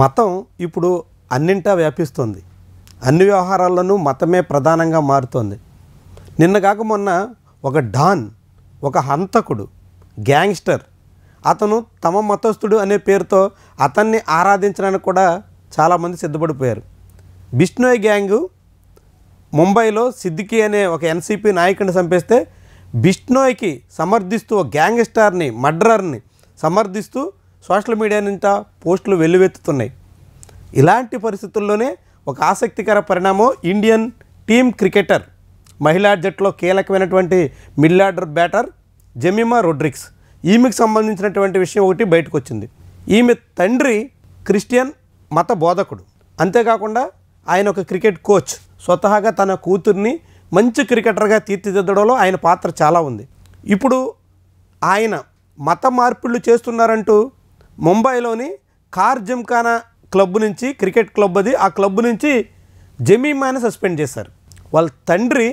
మతం ఇప్పుడు అన్నింటా వ్యాపిస్తుంది అన్ని వ్యవహారాల్లోనూ మతమే ప్రధానంగా మారుతోంది నిన్నగాక మొన్న ఒక డాన్ ఒక హంతకుడు గ్యాంగ్స్టర్ అతను తమ మతస్థుడు అనే పేరుతో అతన్ని ఆరాధించడానికి కూడా చాలామంది సిద్ధపడిపోయారు బిష్ణోయ్ గ్యాంగు ముంబైలో సిద్దికి అనే ఒక ఎన్సీపీ నాయకుడిని చంపేస్తే బిష్ణోయ్కి సమర్థిస్తూ ఒక గ్యాంగ్స్టార్ని మర్డరర్ని సమర్థిస్తూ సోషల్ మీడియా నుంచి పోస్టులు వెల్లువెత్తుతున్నాయి ఇలాంటి పరిస్థితుల్లోనే ఒక ఆసక్తికర పరిణామం ఇండియన్ టీమ్ క్రికెటర్ మహిళా జట్టులో కీలకమైనటువంటి middle order batter Jemimah Rodrigues ఈమెకు సంబంధించినటువంటి విషయం ఒకటి బయటకు వచ్చింది ఈమె తండ్రి క్రిస్టియన్ మత బోధకుడు అంతేకాకుండా ఆయన ఒక క్రికెట్ కోచ్ స్వతహాగా తన కూతుర్ని మంచి క్రికెటర్గా తీర్చిదిద్దడంలో ఆయన పాత్ర చాలా ఉంది ఇప్పుడు ఆయన మత మార్పిళ్ళు చేస్తున్నారంటూ ముంబైలోని కార్ జిమ్ఖానా క్లబ్ నుంచి క్రికెట్ క్లబ్ అది ఆ క్లబ్ నుంచి జమీమాని సస్పెండ్ చేశారు వాళ్ళ తండ్రి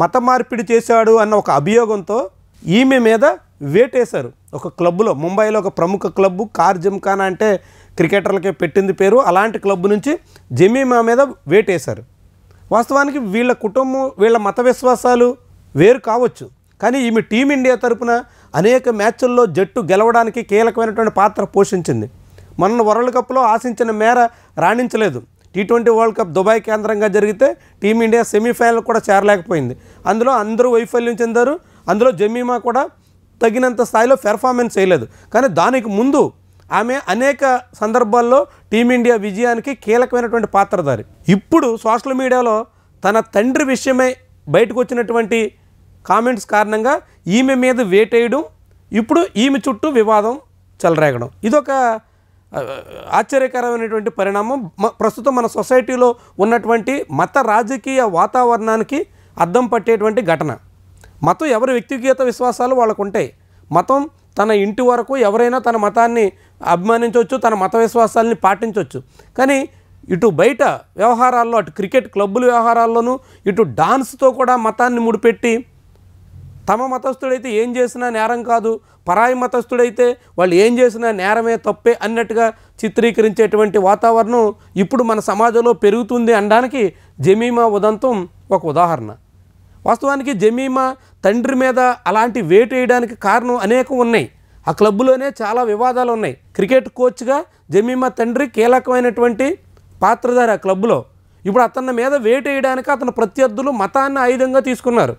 మత మార్పిడి చేశాడు అన్న ఒక అభియోగంతో ఈమె మీద వేటేశారు ఒక క్లబ్లో ముంబైలో ఒక ప్రముఖ క్లబ్ కార్ జిమ్ఖానా అంటే క్రికెటర్లకే పెట్టింది పేరు అలాంటి క్లబ్ నుంచి జమీమా మీద వేటేశారు వాస్తవానికి వీళ్ళ కుటుంబం వీళ్ళ మత విశ్వాసాలు వేరు కావచ్చు కానీ ఈమె టీమిండియా తరపున అనేక మ్యాచ్ల్లో జట్టు గెలవడానికి కీలకమైనటువంటి పాత్ర పోషించింది మొన్న వరల్డ్ కప్లో ఆశించిన మేర రాణించలేదు T twenty world cup Dubai కేంద్రంగా జరిగితే టీమిండియా సెమీఫైనల్ కూడా చేరలేకపోయింది అందులో అందరూ వైఫల్యం చెందారు అందులో జమీమా కూడా తగినంత స్థాయిలో పెర్ఫార్మెన్స్ చేయలేదు కానీ దానికి ముందు ఆమె అనేక సందర్భాల్లో టీమిండియా విజయానికి కీలకమైనటువంటి పాత్రధారి ఇప్పుడు సోషల్ మీడియాలో తన తండ్రి విషయమై బయటకు వచ్చినటువంటి కామెంట్స్ కారణంగా ఈమె మీద వేటేయడం ఇప్పుడు ఈమె చుట్టూ వివాదం చెలరేగడం ఇదొక ఆశ్చర్యకరమైనటువంటి పరిణామం ప్రస్తుతం మన సొసైటీలో ఉన్నటువంటి మత రాజకీయ వాతావరణానికి అద్దం పట్టేటువంటి ఘటన మతం ఎవరి వ్యక్తిగత విశ్వాసాలు వాళ్ళకు ఉంటాయి మతం తన ఇంటి వరకు ఎవరైనా తన మతాన్ని అభిమానించవచ్చు తన మత విశ్వాసాలని పాటించవచ్చు కానీ ఇటు బయట వ్యవహారాల్లో అటు క్రికెట్ క్లబ్బుల వ్యవహారాల్లోనూ ఇటు డాన్స్తో కూడా మతాన్ని ముడిపెట్టి తమ మతస్థుడైతే ఏం చేసినా నేరం కాదు పరాయి మతస్థుడైతే వాళ్ళు ఏం చేసినా నేరమే తప్పే అన్నట్టుగా చిత్రీకరించేటువంటి వాతావరణం ఇప్పుడు మన సమాజంలో పెరుగుతుంది అనడానికి జమీమా ఉదంతం ఒక ఉదాహరణ వాస్తవానికి జమీమా తండ్రి మీద అలాంటి వేటు వేయడానికి కారణం అనేకం ఉన్నాయి ఆ క్లబ్లోనే చాలా వివాదాలు ఉన్నాయి క్రికెట్ కోచ్గా జమీమా తండ్రి కీలకమైనటువంటి పాత్రధారి ఆ క్లబ్లో ఇప్పుడు అతని మీద వేటు వేయడానికి అతని ప్రత్యర్థులు మతాన్ని ఆయుధంగా తీసుకున్నారు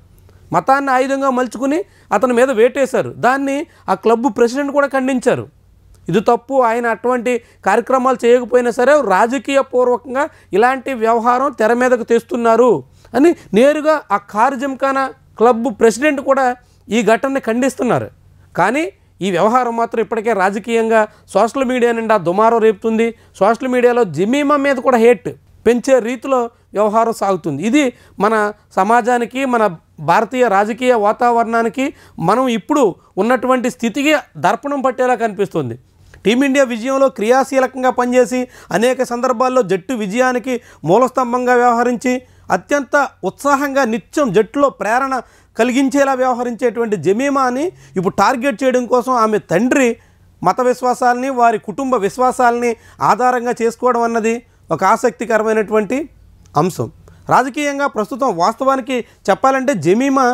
మతాన్ని ఆయుధంగా మలుచుకుని అతని మీద వేటేశారు దాన్ని ఆ క్లబ్ ప్రెసిడెంట్ కూడా ఖండించారు ఇది తప్పు ఆయన అటువంటి కార్యక్రమాలు చేయకపోయినా సరే రాజకీయ పూర్వకంగా ఇలాంటి వ్యవహారం తెర మీదకు తెస్తున్నారు అని నేరుగా ఆ కారు జంకాన క్లబ్ ప్రెసిడెంట్ కూడా ఈ ఘటనని ఖండిస్తున్నారు కానీ ఈ వ్యవహారం మాత్రం ఇప్పటికే రాజకీయంగా సోషల్ మీడియా నిండా దుమారం రేపుతుంది సోషల్ మీడియాలో జమీమా మీద కూడా హేట్ పెంచే రీతిలో వ్యవహారం సాగుతుంది ఇది మన సమాజానికి మన భారతీయ రాజకీయ వాతావరణానికి మనం ఇప్పుడు ఉన్నటువంటి స్థితికి దర్పణం పట్టేలా కనిపిస్తుంది టీమిండియా విజయంలో క్రియాశీలకంగా పనిచేసి అనేక సందర్భాల్లో జట్టు విజయానికి మూలస్తంభంగా వ్యవహరించి అత్యంత ఉత్సాహంగా నిత్యం జట్టులో ప్రేరణ కలిగించేలా వ్యవహరించేటువంటి జమీమాని ఇప్పుడు టార్గెట్ చేయడం కోసం ఆమె తండ్రి మత విశ్వాసాలని వారి కుటుంబ విశ్వాసాలని ఆధారంగా చేసుకోవడం అన్నది ఒక ఆసక్తికరమైనటువంటి అంశం రాజకీయంగా ప్రస్తుతం వాస్తవానికి చెప్పాలంటే జమీమా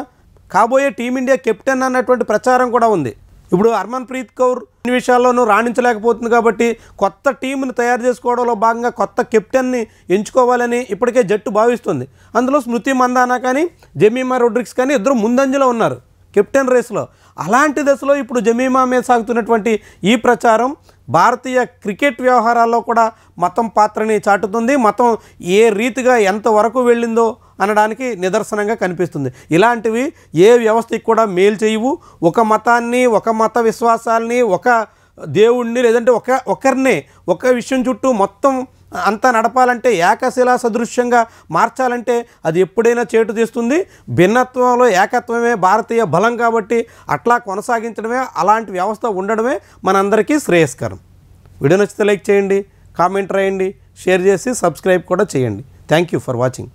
కాబోయే టీమిండియా కెప్టెన్ అన్నటువంటి ప్రచారం కూడా ఉంది ఇప్పుడు హర్మన్ ప్రీత్ కౌర్ అన్ని విషయాల్లోనూ రాణించలేకపోతుంది కాబట్టి కొత్త టీంను తయారు చేసుకోవడంలో భాగంగా కొత్త కెప్టెన్ని ఎంచుకోవాలని ఇప్పటికే జట్టు భావిస్తుంది అందులో స్మృతి మందానా కానీ జమీమా రొడ్రిక్స్ కానీ ఇద్దరు ముందంజలో ఉన్నారు కెప్టెన్ రేస్లో అలాంటి దశలో ఇప్పుడు జమీమా మీద సాగుతున్నటువంటి ఈ ప్రచారం భారతీయ క్రికెట్ వ్యవహారాల్లో కూడా మతం పాత్రని చాటుతుంది మతం ఏ రీతిగా ఎంతవరకు వెళ్ళిందో అనడానికి నిదర్శనంగా కనిపిస్తుంది ఇలాంటివి ఏ వ్యవస్థకి కూడా మేలు చేయవు ఒక మతాన్ని ఒక మత విశ్వాసాల్ని ఒక దేవుణ్ణి లేదంటే ఒక ఒకరినే ఒక విషయం చుట్టూ మొత్తం అంతా నడపాలంటే ఏకశిలా సదృశ్యంగా మార్చాలంటే అది ఎప్పుడైనా చేటు తీస్తుంది భిన్నత్వంలో ఏకత్వమే భారతీయ బలం కాబట్టి అట్లా కొనసాగించడమే అలాంటి వ్యవస్థ ఉండడమే మనందరికీ శ్రేయస్కరం వీడియో నచ్చితే లైక్ చేయండి కామెంట్ రాయండి షేర్ చేసి సబ్స్క్రైబ్ కూడా చేయండి థ్యాంక్ యూ ఫర్ వాచింగ్